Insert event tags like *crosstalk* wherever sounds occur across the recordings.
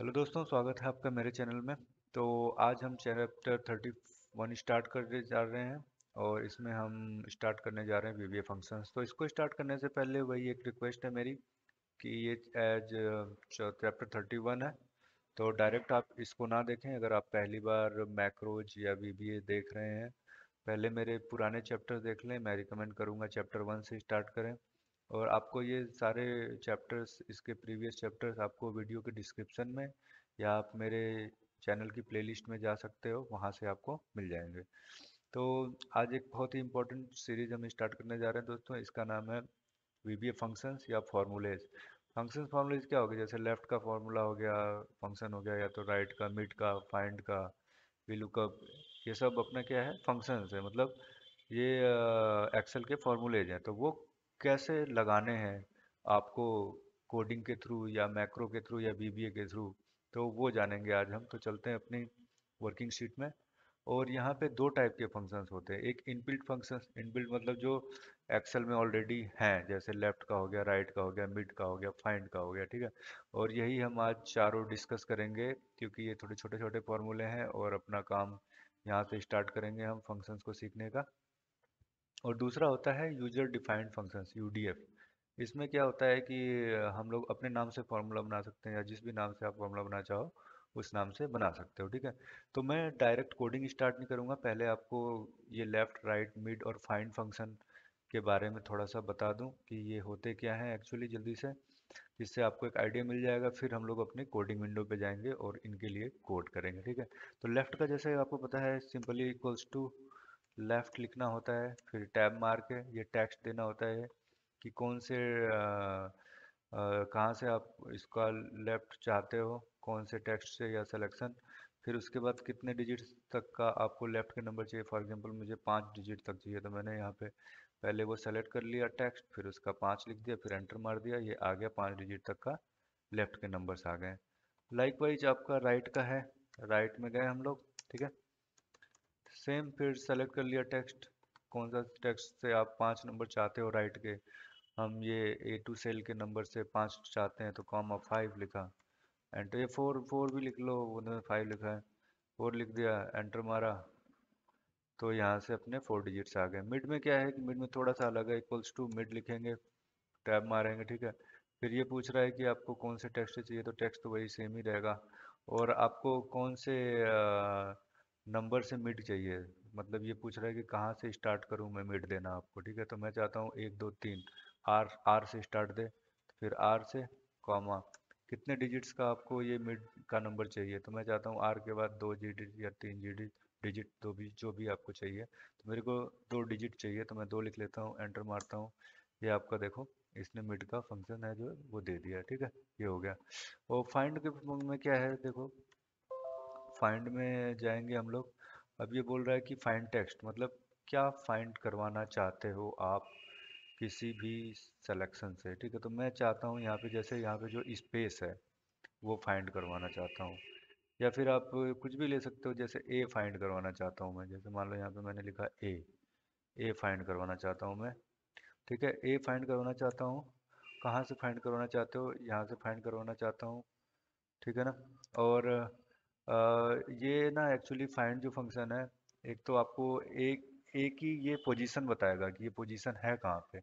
hello दोस्तों स्वागत है आपका मेरे चैनल में तो आज हम चैप्टर थर्टी वन स्टार्ट करने जा रहे हैं और इसमें हम स्टार्ट करने जा रहे हैं वी वी फंक्शंस तो इसको स्टार्ट करने से पहले वही एक रिक्वेस्ट है मेरी कि ये एज चैप्टर थर्टी वन है तो डायरेक्ट आप इसको ना देखें अगर आप पहली बार मैक्रोज या वी बी देख रहे हैं पहले मेरे पुराने चैप्टर देख लें मैं रिकमेंड करूँगा चैप्टर वन से स्टार्ट करें और आपको ये सारे चैप्टर्स इसके प्रीवियस चैप्टर्स आपको वीडियो के डिस्क्रिप्शन में या आप मेरे चैनल की प्लेलिस्ट में जा सकते हो वहाँ से आपको मिल जाएंगे तो आज एक बहुत ही इंपॉर्टेंट सीरीज हम स्टार्ट करने जा रहे हैं दोस्तों इसका नाम है वी बी फंक्शंस या फार्मूलेज फंक्शंस फार्मूलेज क्या हो गया जैसे लेफ्ट का फार्मूला हो गया फंक्शन हो गया या तो राइट का मिड का फाइंड का वी लुकअप ये सब अपना क्या है फंक्शंस है मतलब ये एक्सेल के फार्मूलेज हैं तो वो कैसे लगाने हैं आपको कोडिंग के थ्रू या मैक्रो के थ्रू या बीबीए के थ्रू तो वो जानेंगे आज हम तो चलते हैं अपनी वर्किंग शीट में और यहाँ पे दो टाइप के फंक्शंस होते हैं एक इनबिल्ट फंक्शंस इनबिल्ट मतलब जो एक्सेल में ऑलरेडी हैं जैसे लेफ्ट का हो गया राइट का हो गया मिड का हो गया फाइंड का हो गया ठीक है और यही हम आज चारों डिस्कस करेंगे क्योंकि ये थोड़े छोटे छोटे फॉर्मूले हैं और अपना काम यहाँ से स्टार्ट करेंगे हम फंक्शंस को सीखने का और दूसरा होता है यूजर डिफाइंड फंक्शंस यूडीएफ इसमें क्या होता है कि हम लोग अपने नाम से फार्मूला बना सकते हैं या जिस भी नाम से आप फार्मूला बना चाहो उस नाम से बना सकते हो ठीक है तो मैं डायरेक्ट कोडिंग स्टार्ट नहीं करूँगा पहले आपको ये लेफ़्ट राइट मिड और फाइंड फंक्शन के बारे में थोड़ा सा बता दूं कि ये होते क्या हैं एक्चुअली जल्दी से जिससे आपको एक आइडिया मिल जाएगा फिर हम लोग अपने कोडिंग विंडो पे जाएंगे और इनके लिए कोड करेंगे ठीक है तो लेफ़्ट का जैसे आपको पता है सिंपली इक्वल्स टू लेफ़्ट लिखना होता है फिर टैब मार के ये टेक्स्ट देना होता है कि कौन से कहाँ से आप इसका लेफ़्ट चाहते हो कौन से टेक्स्ट से या सिलेक्शन फिर उसके बाद कितने डिजिट तक का आपको लेफ़्ट के नंबर चाहिए फॉर एग्जांपल मुझे पाँच डिजिट तक चाहिए तो मैंने यहाँ पे पहले वो सेलेक्ट कर लिया टेक्स्ट फिर उसका पाँच लिख दिया फिर एंटर मार दिया ये आ गया पाँच डिजिट तक का लेफ़्ट के नंबर्स आ गए लाइक वाइज आपका राइट का है राइट में गए हम लोग ठीक है सेम फिर सेलेक्ट कर लिया टेक्स्ट कौन सा टेक्स्ट से आप पाँच नंबर चाहते हो राइट के हम ये ए टू सेल के नंबर से पाँच चाहते हैं तो कॉमा फाइव लिखा एंटर ये फोर फोर भी लिख लो उन्होंने फाइव लिखा है फोर लिख दिया एंटर मारा तो यहाँ से अपने फोर डिजिट्स आ गए मिड में क्या है कि मिड में थोड़ा सा अलग है इक्वल्स टू मिड लिखेंगे टैब मारेंगे ठीक है फिर ये पूछ रहा है कि आपको कौन से टेक्स्ट चाहिए तो टेक्स्ट तो वही सेम ही रहेगा और आपको कौन से आ, नंबर से मिड चाहिए मतलब ये पूछ रहा है कि कहाँ से स्टार्ट करूँ मैं मिड देना आपको ठीक है तो मैं चाहता हूँ एक दो तीन आर आर से स्टार्ट दे फिर आर से कॉमा कितने डिजिट्स का आपको ये मिड का नंबर चाहिए तो मैं चाहता हूँ आर के बाद दो डिजिट या तीन डिजिट डिजिट दो भी जो भी आपको चाहिए तो मेरे को दो डिजिट चाहिए तो मैं दो लिख लेता हूँ एंटर मारता हूँ ये आपका देखो इसने मिड का फंक्शन है जो वो दे दिया ठीक है ये हो गया और फाइंड के में क्या है देखो फाइंड में जाएंगे हम लोग अब ये बोल रहा है कि फाइंड टेक्स्ट मतलब क्या फाइंड करवाना चाहते हो आप किसी भी सिलेक्शन से ठीक है तो मैं चाहता हूँ यहाँ पे जैसे यहाँ पे जो स्पेस है वो फाइंड करवाना चाहता हूँ या फिर आप कुछ भी ले सकते हो जैसे ए फाइंड करवाना चाहता हूँ मैं जैसे मान लो यहाँ पे मैंने लिखा ए ए फाइंड करवाना चाहता हूँ मैं ठीक है ए फाइंड करवाना चाहता हूँ कहाँ से फाइंड करवाना चाहते हो यहाँ से फाइंड करवाना चाहता हूँ ठीक है ना और ये ना एक्चुअली फाइंड जो फंक्शन है एक तो आपको एक एक ही ये पोजीशन बताएगा कि ये पोजीशन है कहाँ पे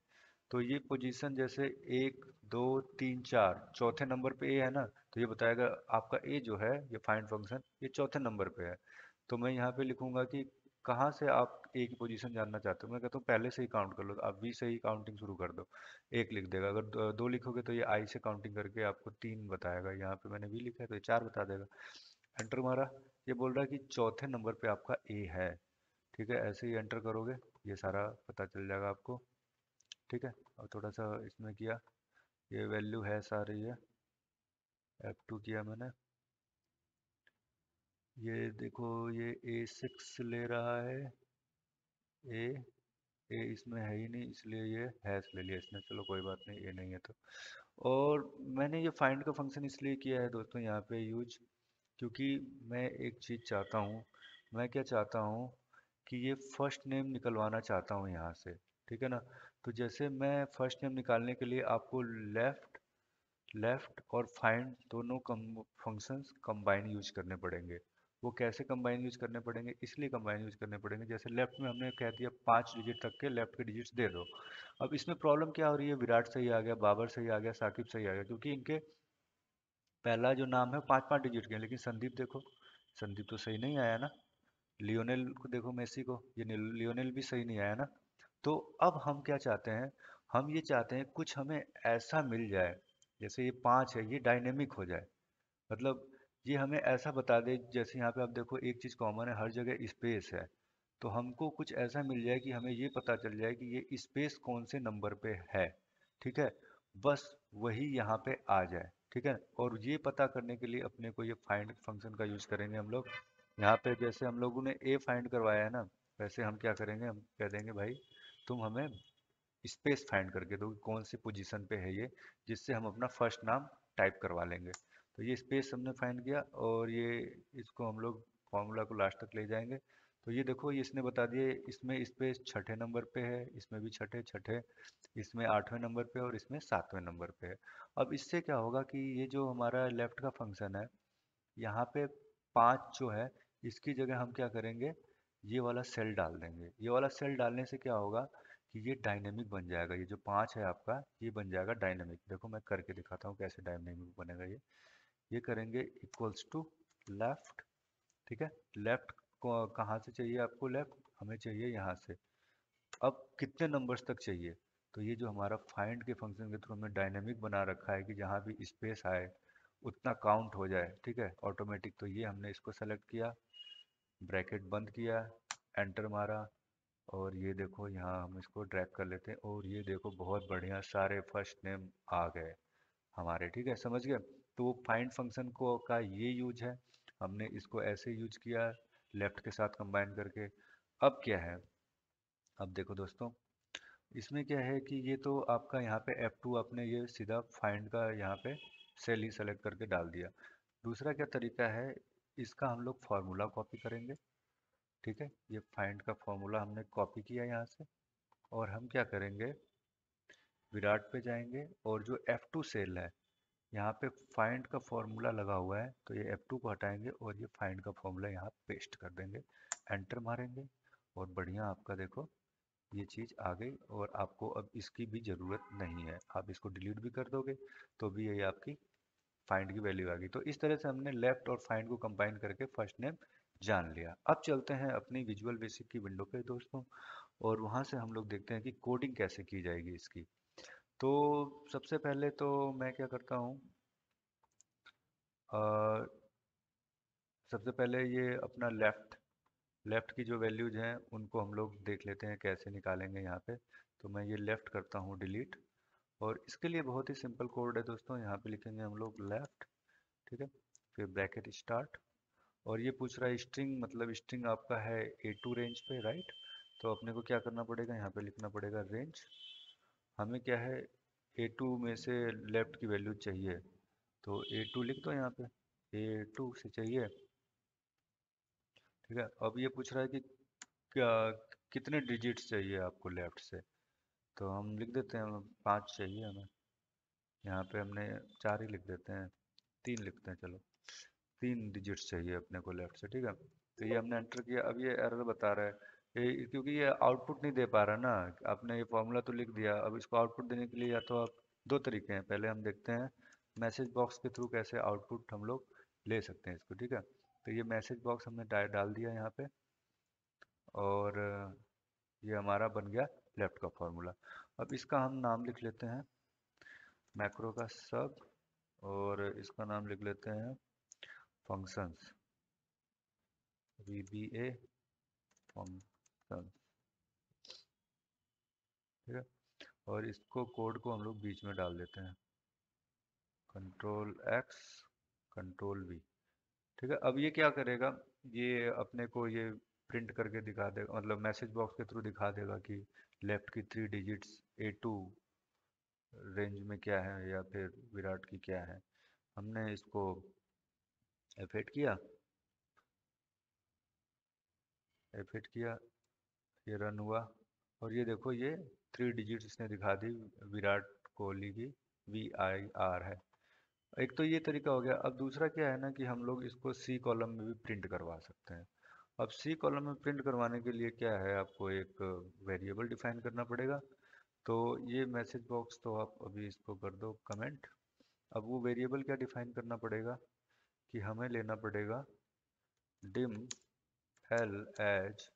तो ये पोजीशन जैसे एक दो तीन चार चौथे नंबर पे ए है ना तो ये बताएगा आपका ए जो है ये फाइंड फंक्शन ये चौथे नंबर पे है तो मैं यहाँ पे लिखूंगा कि कहाँ से आप ए की पोजीशन जानना चाहते हो मैं कहता हूँ पहले से ही काउंट कर लो आप बी से ही काउंटिंग शुरू कर दो एक लिख देगा अगर दो लिखोगे तो ये आई से काउंटिंग करके आपको तीन बताएगा यहाँ पे मैंने बी लिखा है तो ये चार बता देगा एंटर मारा ये बोल रहा है कि चौथे नंबर पे आपका ए है ठीक है ऐसे ही एंटर करोगे ये सारा पता चल जाएगा आपको ठीक है और थोड़ा सा इसमें किया ये वैल्यू है सारी है एफ टू किया मैंने ये देखो ये ए सिक्स ले रहा है ए ए इसमें है ही नहीं इसलिए ये हैस ले लिया इसने चलो कोई बात नहीं ए नहीं है तो और मैंने ये फाइंड का फंक्शन इसलिए किया है दोस्तों यहाँ पे यूज क्योंकि मैं एक चीज़ चाहता हूँ मैं क्या चाहता हूँ कि ये फ़र्स्ट नेम निकलवाना चाहता हूँ यहाँ से ठीक है ना तो जैसे मैं फ़र्स्ट नेम निकालने के लिए आपको लेफ़्ट लेफ़्ट और फाइंड दोनों कम फंक्शंस कंबाइन यूज करने पड़ेंगे वो कैसे कंबाइन यूज करने पड़ेंगे इसलिए कंबाइन यूज करने पड़ेंगे जैसे लेफ्ट में हमने कह दिया पाँच डिजिट तक के लेफ्ट के डिजिट्स दे दो अब इसमें प्रॉब्लम क्या हो रही है विराट सही आ गया बाबर सही आ गया साकिब सही आ गया क्योंकि इनके पहला जो नाम है पाँच पाँच डिजिट के लेकिन संदीप देखो संदीप तो सही नहीं आया ना लियोनेल को देखो मेसी को ये लियोनेल भी सही नहीं आया ना तो अब हम क्या चाहते हैं हम ये चाहते हैं कुछ हमें ऐसा मिल जाए जैसे ये पाँच है ये डायनेमिक हो जाए मतलब ये हमें ऐसा बता दे जैसे यहाँ पे आप देखो एक चीज़ कॉमन है हर जगह स्पेस है तो हमको कुछ ऐसा मिल जाए कि हमें ये पता चल जाए कि ये स्पेस कौन से नंबर पे है ठीक है बस वही यहाँ पे आ जाए ठीक है और ये पता करने के लिए अपने को ये फाइंड फंक्शन का यूज़ करेंगे हम लोग यहाँ पे जैसे हम लोगों ने ए फाइंड करवाया है ना वैसे हम क्या करेंगे हम कह देंगे भाई तुम हमें स्पेस फाइंड करके दो कौन सी पोजीशन पे है ये जिससे हम अपना फर्स्ट नाम टाइप करवा लेंगे तो ये स्पेस हमने फाइंड किया और ये इसको हम लोग फॉर्मूला को लास्ट तक ले जाएंगे तो ये देखो ये इसने बता दिए इसमें इस पे छठे नंबर पे है इसमें भी छठे छठे इसमें आठवें नंबर पे और इसमें सातवें नंबर पे है अब इससे क्या होगा कि ये जो हमारा लेफ्ट का फंक्शन है यहाँ पे पाँच जो है इसकी जगह हम क्या करेंगे ये वाला सेल डाल देंगे ये वाला सेल डालने से क्या होगा कि ये डायनेमिक बन जाएगा ये जो पाँच है आपका ये बन जाएगा डायनेमिक देखो मैं करके दिखाता हूँ कैसे डायनेमिक बनेगा ये ये करेंगे इक्वल्स टू लेफ्ट ठीक है लेफ्ट कहाँ से चाहिए आपको लेफ्ट हमें चाहिए यहाँ से अब कितने नंबर्स तक चाहिए तो ये जो हमारा फाइंड के फंक्शन के थ्रू हमने डायनेमिक बना रखा है कि जहाँ भी स्पेस आए उतना काउंट हो जाए ठीक है ऑटोमेटिक तो ये हमने इसको सेलेक्ट किया ब्रैकेट बंद किया एंटर मारा और ये देखो यहाँ हम इसको ड्रैग कर लेते हैं और ये देखो बहुत बढ़िया सारे फर्स्ट नेम आ गए हमारे ठीक है समझ गए तो वो फाइंड फंक्शन को का ये यूज है हमने इसको ऐसे यूज किया लेफ्ट के साथ कंबाइन करके अब क्या है अब देखो दोस्तों इसमें क्या है कि ये तो आपका यहाँ पे F2 आपने ये सीधा फाइंड का यहाँ पे सेल ही सेलेक्ट करके डाल दिया दूसरा क्या तरीका है इसका हम लोग फार्मूला कॉपी करेंगे ठीक है ये फाइंड का फार्मूला हमने कॉपी किया यहाँ से और हम क्या करेंगे विराट पे जाएंगे और जो F2 सेल है यहाँ पे फाइंड का फॉर्मूला लगा हुआ है तो ये F2 को हटाएंगे और ये फाइंड का फॉर्मूला यहाँ पेस्ट कर देंगे एंटर मारेंगे और बढ़िया आपका देखो ये चीज़ आ गई और आपको अब इसकी भी ज़रूरत नहीं है आप इसको डिलीट भी कर दोगे तो भी ये आपकी फाइंड की वैल्यू आ गई तो इस तरह से हमने लेफ्ट और फाइंड को कंबाइन करके फर्स्ट नेम जान लिया अब चलते हैं अपनी विजुअल बेसिक की विंडो पे दोस्तों और वहाँ से हम लोग देखते हैं कि कोडिंग कैसे की जाएगी इसकी तो सबसे पहले तो मैं क्या करता हूँ सबसे पहले ये अपना लेफ़्ट लेफ़्ट की जो वैल्यूज़ हैं उनको हम लोग देख लेते हैं कैसे निकालेंगे यहाँ पे तो मैं ये लेफ़्ट करता हूँ डिलीट और इसके लिए बहुत ही सिंपल कोड है दोस्तों यहाँ पे लिखेंगे हम लोग लेफ़्ट ठीक है फिर ब्रैकेट स्टार्ट और ये पूछ रहा है स्ट्रिंग मतलब स्ट्रिंग आपका है ए टू रेंज पे राइट तो अपने को क्या करना पड़ेगा यहाँ पे लिखना पड़ेगा रेंज हमें क्या है ए टू में से लेफ़्ट की वैल्यू चाहिए तो ए टू लिख दो यहाँ पे ए टू से चाहिए ठीक है अब ये पूछ रहा है कि क्या कितने डिजिट्स चाहिए आपको लेफ़्ट से तो हम लिख देते हैं पाँच चाहिए हमें यहाँ पे हमने चार ही लिख देते हैं तीन लिखते हैं चलो तीन डिजिट्स चाहिए अपने को लेफ़्ट से ठीक है तो ये हमने एंटर किया अब ये एरर बता रहा है ये क्योंकि ये आउटपुट नहीं दे पा रहा ना आपने ये फॉर्मूला तो लिख दिया अब इसको आउटपुट देने के लिए या तो आप दो तरीके हैं पहले हम देखते हैं मैसेज बॉक्स के थ्रू कैसे आउटपुट हम लोग ले सकते हैं इसको ठीक है तो ये मैसेज बॉक्स हमने डाल दिया यहाँ पे और ये हमारा बन गया लेफ्ट का फॉर्मूला अब इसका हम नाम लिख लेते हैं मैक्रो का सब और इसका नाम लिख लेते हैं functions V B A function सब ठीक है और इसको कोड को हम लोग बीच में डाल देते हैं कंट्रोल एक्स कंट्रोल वी ठीक है अब ये क्या करेगा ये अपने को ये प्रिंट करके दिखा देगा मतलब मैसेज बॉक्स के थ्रू दिखा देगा कि लेफ्ट की three digits A two range में क्या है या फिर विराट की क्या है हमने इसको एफेक्ट किया एफ किया ये रन हुआ और ये देखो ये थ्री डिजिट इसने दिखा दी विराट कोहली की वी आई आर है एक तो ये तरीका हो गया अब दूसरा क्या है ना कि हम लोग इसको सी कॉलम में भी प्रिंट करवा सकते हैं अब सी कॉलम में प्रिंट करवाने के लिए क्या है आपको एक वेरिएबल डिफाइन करना पड़ेगा तो ये मैसेज बॉक्स तो आप अभी इसको कर दो कमेंट अब वो वेरिएबल क्या डिफाइन करना पड़ेगा कि हमें लेना पड़ेगा dim L H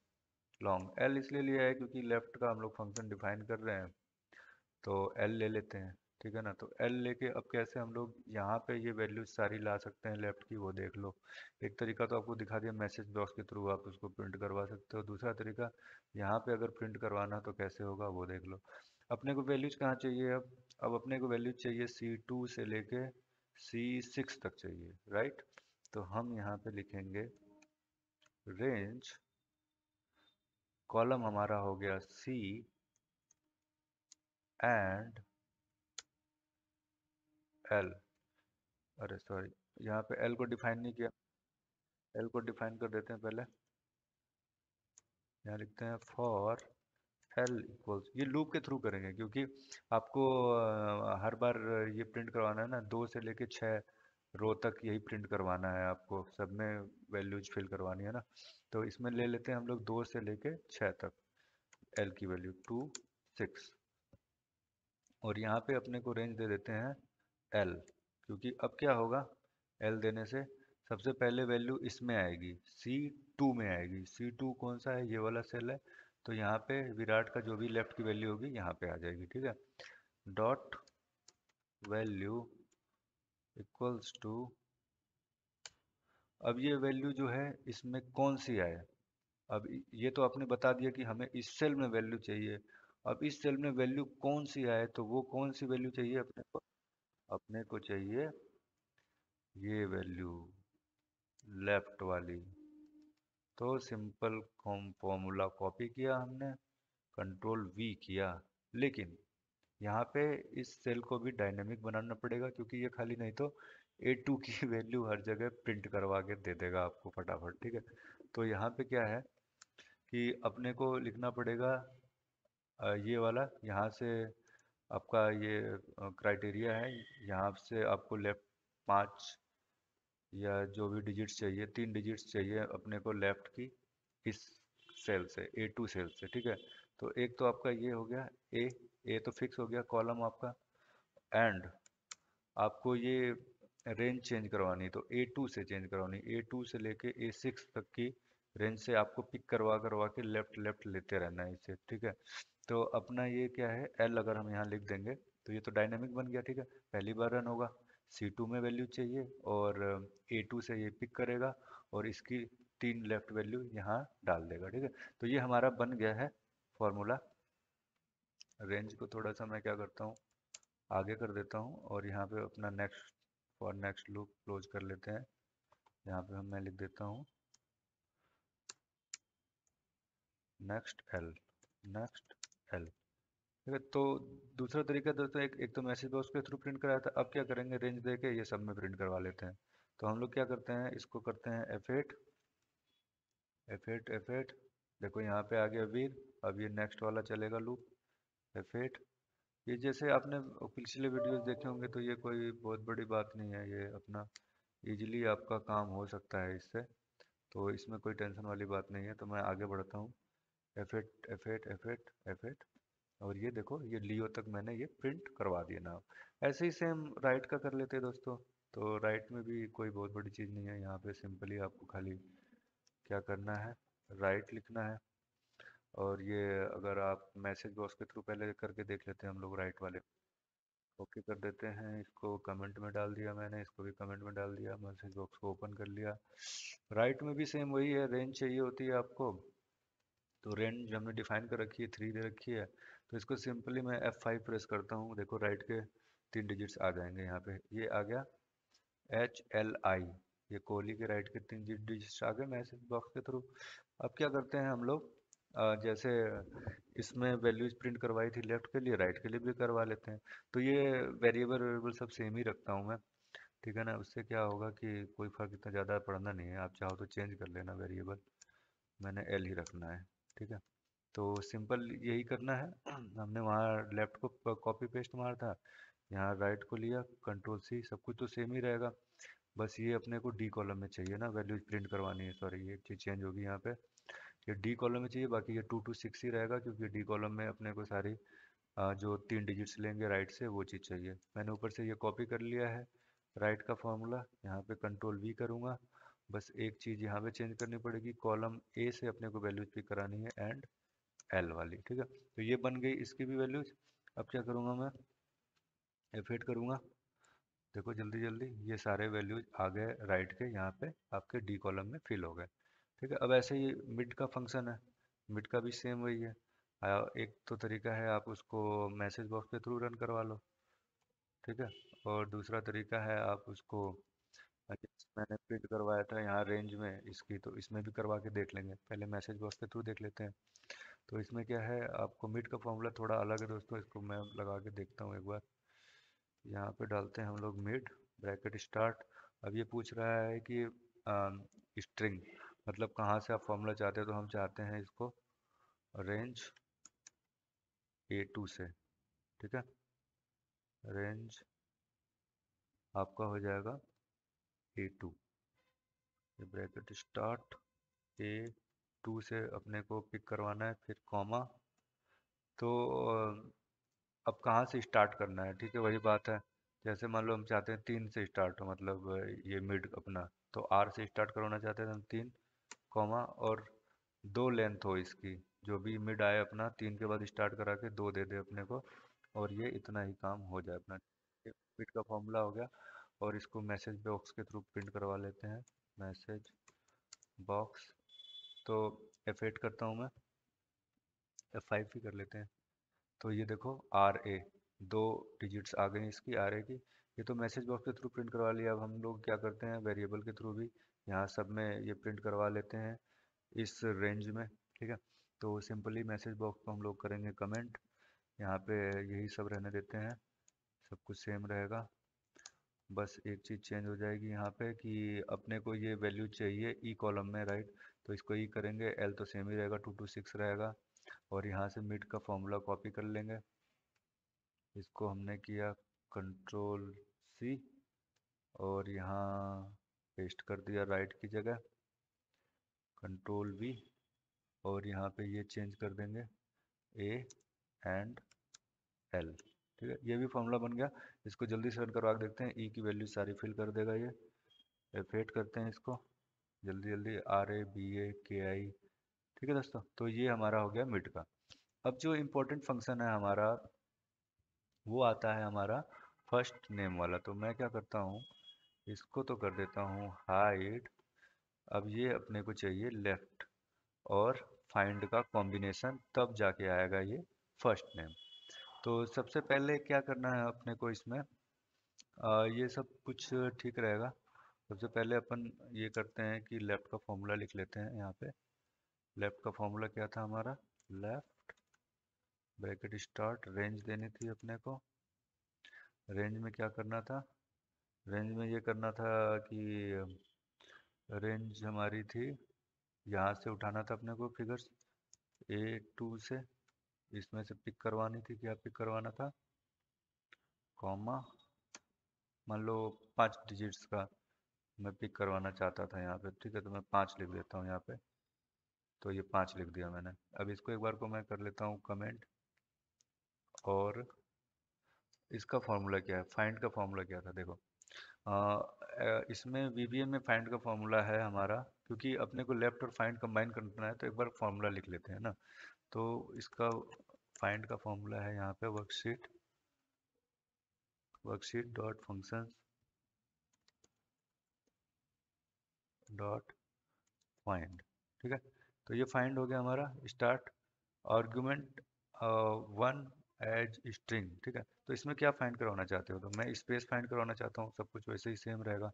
long L इसलिए लिया है क्योंकि लेफ्ट का हम लोग फंक्शन डिफाइन कर रहे हैं तो एल ले लेते हैं ठीक है ना तो एल लेके अब कैसे हम लोग यहाँ पे ये वैल्यूज सारी ला सकते हैं लेफ्ट की वो देख लो एक तरीका तो आपको दिखा दिया मैसेज बॉक्स के थ्रू आप उसको प्रिंट करवा सकते हो दूसरा तरीका यहाँ पे अगर प्रिंट करवाना तो कैसे होगा वो देख लो अपने को वैल्यूज कहाँ चाहिए अब अब अपने को वैल्यूज चाहिए सी टू से लेके सी सिक्स तक चाहिए राइट तो हम यहाँ पे लिखेंगे रेंज कॉलम हमारा हो गया सी एंड एल अरे सॉरी यहाँ पे एल को डिफाइन नहीं किया एल को डिफाइन कर देते हैं पहले यहाँ लिखते हैं फॉर एल इक्वल्स ये लूप के थ्रू करेंगे क्योंकि आपको हर बार ये प्रिंट करवाना है ना दो से लेके छः रो तक यही प्रिंट करवाना है आपको सब में वैल्यूज फिल करवानी है ना तो इसमें ले लेते हैं हम लोग दो से लेके छः तक एल की वैल्यू टू सिक्स और यहाँ पे अपने को रेंज दे देते हैं एल क्योंकि अब क्या होगा एल देने से सबसे पहले वैल्यू इसमें आएगी सी टू में आएगी सी टू कौन सा है ये वाला सेल है तो यहाँ पे विराट का जो भी लेफ्ट की वैल्यू होगी यहाँ पे आ जाएगी ठीक है डॉट वैल्यू इक्वल्स टू अब ये वैल्यू जो है इसमें कौन सी आए अब ये तो आपने बता दिया कि हमें इस सेल में वैल्यू चाहिए अब इस सेल में वैल्यू कौन सी आए तो वो कौन सी वैल्यू चाहिए अपने को अपने को चाहिए ये वैल्यू लेफ्ट वाली तो सिंपल कॉम फॉर्मूला कॉपी किया हमने कंट्रोल वी किया लेकिन यहाँ पे इस सेल को भी डायनेमिक बनाना पड़ेगा क्योंकि ये खाली नहीं तो ए टू की वैल्यू *laughs* हर जगह प्रिंट करवा के दे देगा आपको फटाफट ठीक है तो यहाँ पे क्या है कि अपने को लिखना पड़ेगा ये वाला यहाँ से आपका ये क्राइटेरिया है यहाँ से आपको लेफ्ट पाँच या जो भी डिजिट्स चाहिए तीन डिजिट्स चाहिए अपने को लेफ्ट की इस सेल से ए टू सेल से ठीक है तो एक तो आपका ये हो गया ए ए तो फिक्स हो गया कॉलम आपका एंड आपको ये रेंज चेंज करवानी तो ए टू से चेंज करवानी ए टू से लेके ए सिक्स तक की रेंज से आपको पिक करवा करवा के लेफ्ट लेफ्ट लेते रहना है इसे ठीक है तो अपना ये क्या है एल अगर हम यहाँ लिख देंगे तो ये तो डायनेमिक बन गया ठीक है पहली बार रन होगा सी टू में वैल्यू चाहिए और ए टू से ये पिक करेगा और इसकी तीन लेफ्ट वैल्यू यहाँ डाल देगा ठीक है तो ये हमारा बन गया है फॉर्मूला रेंज को थोड़ा सा मैं क्या करता हूँ आगे कर देता हूँ और यहाँ पे अपना next for next loop close कर लेते हैं यहाँ पे हम मैं लिख देता हूँ नेक्स्ट एल नेक्स्ट एल ठीक है तो दूसरा तरीका दोस्तों तो एक एक तो मैसेज बॉक्स के थ्रू प्रिंट कराया था अब क्या करेंगे रेंज दे के ये सब में प्रिंट करवा लेते हैं तो हम लोग क्या करते हैं इसको करते हैं F eight F eight F eight देखो यहाँ पे आ गया वीर अब ये नेक्स्ट वाला चलेगा लूप एफ एट ये जैसे आपने पिछले वीडियोस देखे होंगे तो ये कोई बहुत बड़ी बात नहीं है ये अपना इजीली आपका काम हो सकता है इससे तो इसमें कोई टेंशन वाली बात नहीं है तो मैं आगे बढ़ता हूँ एफेट एफेट एफेट एफेट और ये देखो ये लियो तक मैंने ये प्रिंट करवा दिया ना ऐसे ही सेम राइट का कर लेते हैं दोस्तों तो राइट में भी कोई बहुत बड़ी चीज़ नहीं है यहाँ पे सिंपली आपको खाली क्या करना है राइट लिखना है और ये अगर आप मैसेज बॉक्स के थ्रू पहले करके देख लेते हैं हम लोग राइट वाले ओके कर देते हैं इसको कमेंट में डाल दिया मैंने इसको भी कमेंट में डाल दिया मैसेज बॉक्स को ओपन कर लिया राइट में भी सेम वही है रेंज चाहिए होती है आपको तो रेंज हमने डिफाइन कर रखी है थ्री दे रखी है तो इसको सिंपली मैं एफ फाइव प्रेस करता हूँ देखो राइट के तीन डिजिट्स आ जाएंगे यहाँ पे ये आ गया एच एल आई ये कोहली के राइट के तीन डिजिट्स आ गए मैसेज बॉक्स के थ्रू अब क्या करते हैं हम लोग जैसे इसमें वैल्यूज प्रिंट करवाई थी लेफ़्ट के लिए राइट के लिए भी करवा लेते हैं तो ये वेरिएबल वेरिएबल सब सेम ही रखता हूँ मैं ठीक है ना उससे क्या होगा कि कोई फ़र्क इतना ज़्यादा पड़ना नहीं है आप चाहो तो चेंज कर लेना वेरिएबल मैंने एल ही रखना है ठीक है तो सिंपल यही करना है *clears throat* हमने वहाँ लेफ़्ट को कॉपी पेस्ट मारा था यहाँ राइट को लिया कंट्रोल सी सब कुछ तो सेम ही रहेगा बस ये अपने को डी कॉलम में चाहिए ना वैल्यूज प्रिंट करवानी है सॉरी ये चीज़ चेंज होगी यहाँ पे ये डी कॉलम में चाहिए बाकी ये टू टू सिक्स ही रहेगा क्योंकि डी कॉलम में अपने को सारी जो तीन डिजिट्स लेंगे राइट से वो चीज़ चाहिए मैंने ऊपर से ये कॉपी कर लिया है राइट का फॉर्मूला यहाँ पे कंट्रोल वी करूँगा बस एक चीज़ यहाँ पे चेंज करनी पड़ेगी कॉलम ए से अपने को वैल्यूज पिक करानी है एंड एल वाली ठीक है तो ये बन गई इसकी भी वैल्यूज अब क्या करूँगा मैं एफ करूँगा देखो जल्दी जल्दी ये सारे वैल्यूज आ गए राइट के यहाँ पे आपके डी कॉलम में फिल हो गए ठीक है अब ऐसे ही मिड का फंक्शन है मिड का भी सेम वही है एक तो तरीका है आप उसको मैसेज बॉक्स के थ्रू रन करवा लो ठीक है और दूसरा तरीका है आप उसको मैंने प्रिंट करवाया था यहाँ रेंज में इसकी तो इसमें भी करवा के देख लेंगे पहले मैसेज बॉक्स के थ्रू देख लेते हैं तो इसमें क्या है आपको मिड का फॉर्मूला थोड़ा अलग है दोस्तों इसको मैं लगा के देखता हूँ एक बार यहाँ पे डालते हैं हम लोग मिड ब्रैकेट स्टार्ट अब ये पूछ रहा है कि स्ट्रिंग मतलब कहाँ से आप फॉर्मूला चाहते हैं तो हम चाहते हैं इसको रेंज ए टू से ठीक है रेंज आपका हो जाएगा A two bracket start A two से अपने को पिक करवाना है फिर कॉमा तो अब कहाँ से स्टार्ट करना है ठीक है वही बात है जैसे मान लो हम चाहते हैं तीन से स्टार्ट हो मतलब ये मिड अपना तो आर से स्टार्ट करवाना चाहते हैं हम तीन कॉमा और दो लेंथ हो इसकी जो भी मिड आए अपना तीन के बाद स्टार्ट करा के दो दे दे अपने को और ये इतना ही काम हो जाए अपना फिट का फॉर्मूला हो गया और इसको मैसेज बॉक्स के थ्रू प्रिंट करवा लेते हैं मैसेज बॉक्स तो एफ एट करता हूँ मैं एफ फाइव ही कर लेते हैं तो ये देखो आर ए दो डिजिट्स आ गई इसकी आर ए की ये तो मैसेज बॉक्स के थ्रू प्रिंट करवा लिया अब हम लोग क्या करते हैं वेरिएबल के थ्रू भी यहाँ सब में ये प्रिंट करवा लेते हैं इस रेंज में ठीक है तो सिंपली मैसेज बॉक्स पर हम लोग करेंगे कमेंट यहाँ पे यही सब रहने देते हैं सब कुछ सेम रहेगा बस एक चीज़ चेंज हो जाएगी यहाँ पे कि अपने को ये वैल्यू चाहिए ई e कॉलम में राइट तो इसको ई e करेंगे एल तो सेम ही रहेगा टू टू सिक्स रहेगा और यहाँ से मिड का फॉर्मूला कॉपी कर लेंगे इसको हमने किया कंट्रोल सी और यहाँ पेस्ट कर दिया राइट की जगह कंट्रोल वी और यहाँ पे ये चेंज कर देंगे ए एंड एल ठीक है ये भी फॉर्मूला बन गया इसको जल्दी से रन करवा के देखते हैं ई e की वैल्यू सारी फिल कर देगा ये एफ एट करते हैं इसको जल्दी जल्दी आर ए बी ए के आई ठीक है दोस्तों तो ये हमारा हो गया मिड का अब जो इम्पोर्टेंट फंक्शन है हमारा वो आता है हमारा फर्स्ट नेम वाला तो मैं क्या करता हूँ इसको तो कर देता हूँ हाइट अब ये अपने को चाहिए लेफ़्ट और फाइंड का कॉम्बिनेशन तब जाके आएगा ये फर्स्ट नेम तो सबसे पहले क्या करना है अपने को इसमें आ, ये सब कुछ ठीक रहेगा सबसे पहले अपन ये करते हैं कि लेफ़्ट का फॉर्मूला लिख लेते हैं यहाँ पे लेफ़्ट का फॉर्मूला क्या था हमारा लेफ़्ट ब्रैकेट स्टार्ट रेंज देनी थी अपने को रेंज में क्या करना था रेंज में ये करना था कि रेंज हमारी थी यहाँ से उठाना था अपने को फिगर्स ए टू से इसमें से पिक करवानी थी क्या पिक करवाना था कॉमा मान लो पाँच डिजिट्स का मैं पिक करवाना चाहता था यहाँ पे ठीक है तो मैं पाँच लिख देता हूँ यहाँ पे तो ये पाँच लिख दिया मैंने अब इसको एक बार को मैं कर लेता हूँ कमेंट और इसका फॉर्मूला क्या है फाइंड का फॉर्मूला क्या था देखो इसमें वी में फाइंड का फॉर्मूला है हमारा क्योंकि अपने को लेफ्ट और फाइंड कंबाइन करना है तो एक बार फॉर्मूला लिख लेते हैं ना तो इसका फाइंड का फॉर्मूला है यहाँ पे worksheet worksheet dot function dot find ठीक है तो ये फाइंड हो गया हमारा start argument one as string ठीक है तो इसमें क्या फाइंड करवाना चाहते हो तो मैं स्पेस फाइंड करवाना चाहता हूँ सब कुछ वैसे ही सेम रहेगा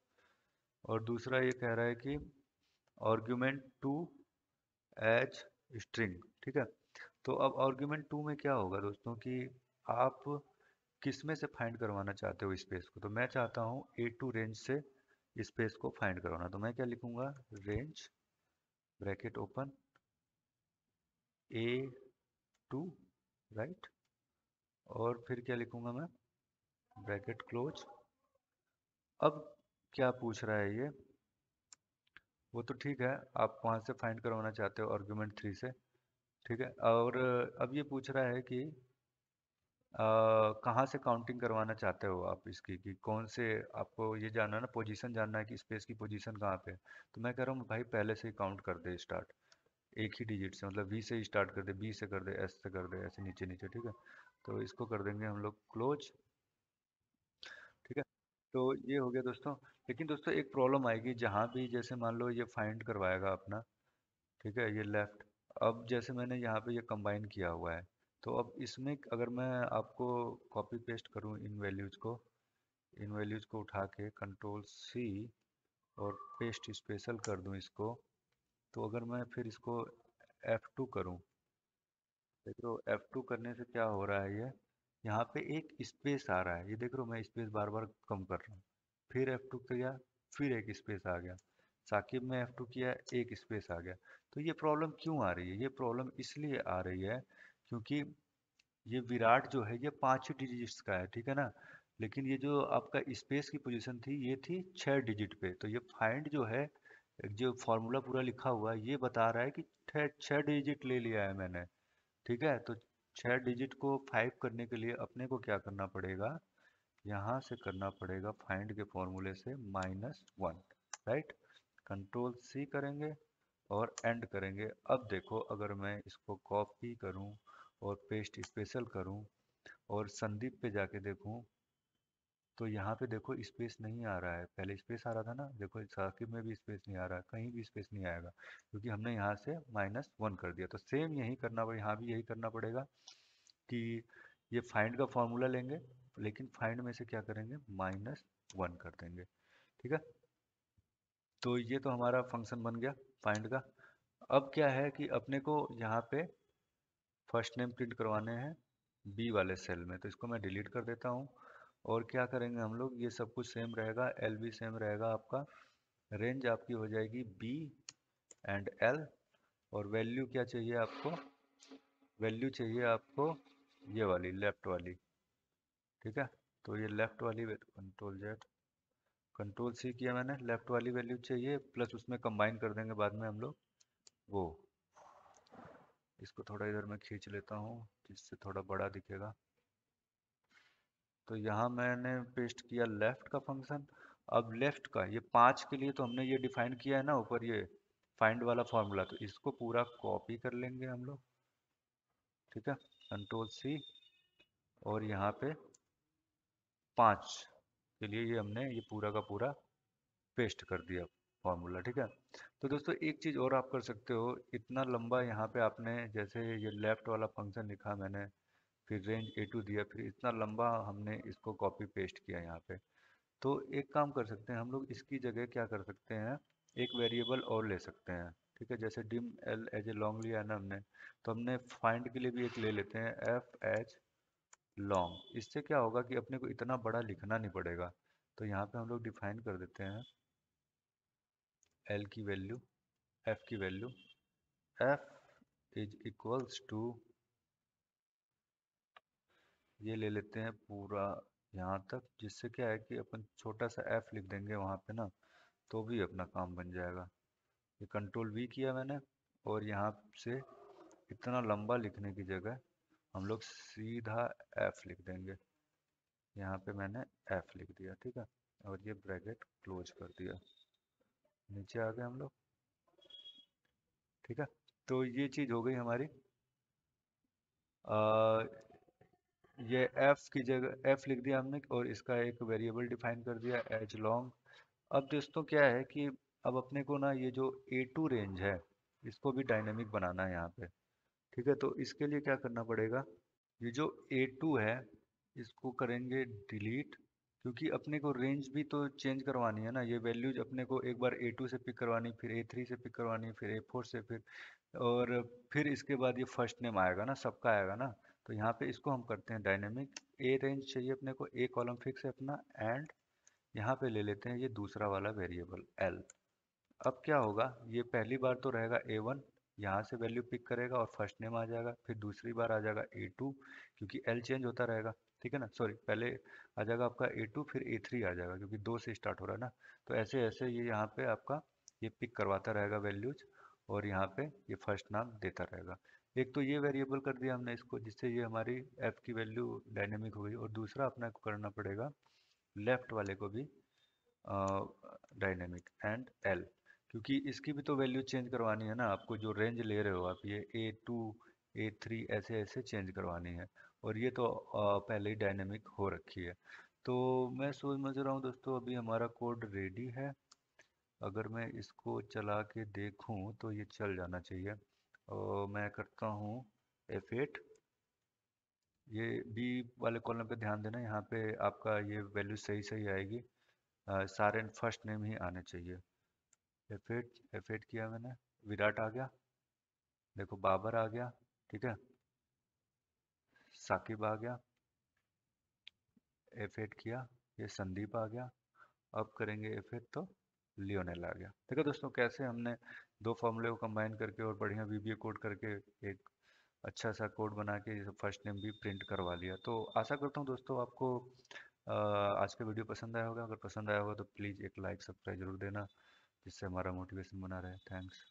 और दूसरा ये कह रहा है कि आर्ग्यूमेंट टू एच स्ट्रिंग ठीक है तो अब आर्ग्यूमेंट टू में क्या होगा दोस्तों कि आप किस में से फाइंड करवाना चाहते हो स्पेस को तो मैं चाहता हूँ ए टू रेंज से स्पेस को फाइंड करवाना तो मैं क्या लिखूँगा range bracket open A two right और फिर क्या लिखूँगा मैं ब्रैकेट क्लोज अब क्या पूछ रहा है ये वो तो ठीक है आप वहाँ से फाइंड करवाना चाहते हो आर्ग्यूमेंट थ्री से ठीक है और अब ये पूछ रहा है कि कहाँ से काउंटिंग करवाना चाहते हो आप इसकी कि कौन से आपको ये जानना ना पोजीशन जानना है कि स्पेस की पोजीशन कहाँ पे तो मैं कह रहा हूँ भाई पहले से ही काउंट कर दे स्टार्ट एक ही डिजिट से मतलब वी से ही स्टार्ट कर दे बी से कर दे एस से कर दे ऐसे नीचे नीचे ठीक है तो इसको कर देंगे हम लोग क्लोज ठीक है तो ये हो गया दोस्तों लेकिन दोस्तों एक प्रॉब्लम आएगी जहाँ भी जैसे मान लो ये फाइंड करवाएगा अपना ठीक है ये लेफ़्ट अब जैसे मैंने यहाँ पे ये कंबाइन किया हुआ है तो अब इसमें अगर मैं आपको कॉपी पेस्ट करूँ इन वैल्यूज़ को इन वैल्यूज़ को उठा के कंट्रोल सी और पेस्ट स्पेशल कर दूँ इसको तो अगर मैं फिर इसको एफ़ टू करूँ देख एफ टू करने से क्या हो रहा है ये यहाँ पे एक स्पेस आ रहा है ये देख लो मैं स्पेस बार बार कम कर रहा हूँ फिर एफ टू किया फिर एक स्पेस आ गया साकिब में एफ टू किया एक स्पेस आ गया तो ये प्रॉब्लम क्यों आ रही है ये प्रॉब्लम इसलिए आ रही है क्योंकि ये विराट जो है ये पाँच डिजिट्स का है ठीक है ना लेकिन ये जो आपका स्पेस की पोजिशन थी ये थी छः डिजिट पे तो ये फाइंड जो है जो फार्मूला पूरा लिखा हुआ है ये बता रहा है कि छः डिजिट ले लिया है मैंने ठीक है तो छः डिजिट को फाइव करने के लिए अपने को क्या करना पड़ेगा यहाँ से करना पड़ेगा फाइंड के फॉर्मूले से minus one right control C करेंगे और एंड करेंगे अब देखो अगर मैं इसको कॉपी करूँ और पेस्ट स्पेशल करूँ और संदीप पे जाके देखूँ तो यहाँ पे देखो स्पेस नहीं आ रहा है पहले स्पेस आ रहा था ना देखो साकिब में भी स्पेस नहीं आ रहा कहीं भी स्पेस नहीं आएगा क्योंकि हमने यहाँ से माइनस वन कर दिया तो सेम यही करना पड़ेगा यहाँ भी यही करना पड़ेगा कि ये फाइंड का फॉर्मूला लेंगे लेकिन फाइंड में से क्या करेंगे माइनस वन कर देंगे ठीक है तो ये तो हमारा फंक्शन बन गया फाइंड का अब क्या है कि अपने को यहाँ पे फर्स्ट नेम प्रिंट करवाने हैं बी वाले सेल में तो इसको मैं डिलीट कर देता हूँ और क्या करेंगे हम लोग ये सब कुछ सेम रहेगा एल भी सेम रहेगा आपका रेंज आपकी हो जाएगी बी एंड एल और वैल्यू क्या चाहिए आपको वैल्यू चाहिए आपको ये वाली लेफ्ट वाली ठीक है तो ये लेफ्ट वाली कंट्रोल जेड कंट्रोल सी किया मैंने लेफ्ट वाली वैल्यू चाहिए प्लस उसमें कंबाइन कर देंगे बाद में हम लोग वो इसको थोड़ा इधर मैं खींच लेता हूँ जिससे थोड़ा बड़ा दिखेगा तो यहाँ मैंने पेस्ट किया लेफ्ट का फंक्शन अब लेफ्ट का ये पाँच के लिए तो हमने ये डिफाइन किया है ना ऊपर ये फाइंड वाला फॉर्मूला तो इसको पूरा कॉपी कर लेंगे हम लोग ठीक है कंट्रोल सी और यहाँ पे पाँच के लिए ये हमने ये पूरा का पूरा पेस्ट कर दिया फॉर्मूला ठीक है तो दोस्तों एक चीज़ और आप कर सकते हो इतना लंबा यहाँ पे आपने जैसे ये लेफ़्ट वाला फंक्शन लिखा मैंने फिर रेंज ए टू दिया फिर इतना लंबा हमने इसको कॉपी पेस्ट किया यहाँ पे तो एक काम कर सकते हैं हम लोग इसकी जगह क्या कर सकते हैं एक वेरिएबल और ले सकते हैं ठीक है जैसे dim L as a long लिया है ना हमने तो हमने फाइंड के लिए भी एक ले लेते हैं एफ एच लॉन्ग इससे क्या होगा कि अपने को इतना बड़ा लिखना नहीं पड़ेगा तो यहाँ पे हम लोग डिफाइन कर देते हैं एल की वैल्यू एफ की value F is equals to ये ले लेते हैं पूरा यहाँ तक जिससे क्या है कि अपन छोटा सा एफ लिख देंगे वहाँ पे ना तो भी अपना काम बन जाएगा ये कंट्रोल वी किया मैंने और यहाँ से इतना लंबा लिखने की जगह हम लोग सीधा एफ लिख देंगे यहाँ पे मैंने एफ लिख दिया ठीक है और ये ब्रैकेट क्लोज कर दिया नीचे आ गए हम लोग ठीक है तो ये चीज़ हो गई हमारी आ, ये f की जगह f लिख दिया हमने और इसका एक वेरिएबल डिफाइन कर दिया एच लॉन्ग अब दोस्तों क्या है कि अब अपने को ना ये जो ए टू रेंज है इसको भी डायनेमिक बनाना है यहाँ पे ठीक है तो इसके लिए क्या करना पड़ेगा ये जो ए टू है इसको करेंगे डिलीट क्योंकि अपने को रेंज भी तो चेंज करवानी है ना ये वैल्यूज अपने को एक बार ए टू से पिक करवानी फिर ए थ्री से पिक करवानी फिर ए फोर से फिर और फिर इसके बाद ये फर्स्ट नेम आएगा ना सबका आएगा ना तो यहाँ पे इसको हम करते हैं डायनेमिक ए रेंज चाहिए अपने को ए कॉलम फिक्स है अपना एंड यहाँ पे ले लेते हैं ये दूसरा वाला वेरिएबल एल अब क्या होगा ये पहली बार तो रहेगा ए वन यहाँ से वैल्यू पिक करेगा और फर्स्ट नेम आ जाएगा फिर दूसरी बार आ जाएगा ए टू क्योंकि एल चेंज होता रहेगा ठीक है ना सॉरी पहले आ जाएगा आपका ए टू फिर ए थ्री आ जाएगा क्योंकि दो से स्टार्ट हो रहा है ना तो ऐसे ऐसे ये यहाँ पे आपका ये पिक करवाता रहेगा वैल्यूज और यहाँ पे ये फर्स्ट नाम देता रहेगा एक तो ये वेरिएबल कर दिया हमने इसको जिससे ये हमारी एफ़ की वैल्यू डायनेमिक हो गई और दूसरा अपना करना पड़ेगा लेफ्ट वाले को भी डायनेमिक एंड एल क्योंकि इसकी भी तो वैल्यू चेंज करवानी है ना आपको जो रेंज ले रहे हो आप ये ए टू ए थ्री ऐसे ऐसे चेंज करवानी है और ये तो आ, पहले ही डायनेमिक हो रखी है तो मैं सोच समझ रहा हूँ दोस्तों अभी हमारा कोड रेडी है अगर मैं इसको चला के देखूँ तो ये चल जाना चाहिए और मैं करता हूँ एफ एट ये बी वाले कॉलम पे ध्यान देना यहाँ पे आपका ये वैल्यू सही सही आएगी आ, सारे फर्स्ट नेम ही आने चाहिए एफ एट एफ एट किया मैंने विराट आ गया देखो बाबर आ गया ठीक है साकिब आ गया एफ एट किया ये संदीप आ गया अब करेंगे एफ एट तो लियोनेल आ गया देखा दोस्तों कैसे हमने दो फॉर्मूले को कंबाइन करके और बढ़िया वी कोड करके एक अच्छा सा कोड बना के फर्स्ट नेम भी प्रिंट करवा लिया तो आशा करता हूँ दोस्तों आपको आज का वीडियो पसंद आया होगा अगर पसंद आया होगा तो प्लीज़ एक लाइक सब्सक्राइब जरूर देना जिससे हमारा मोटिवेशन बना रहे थैंक्स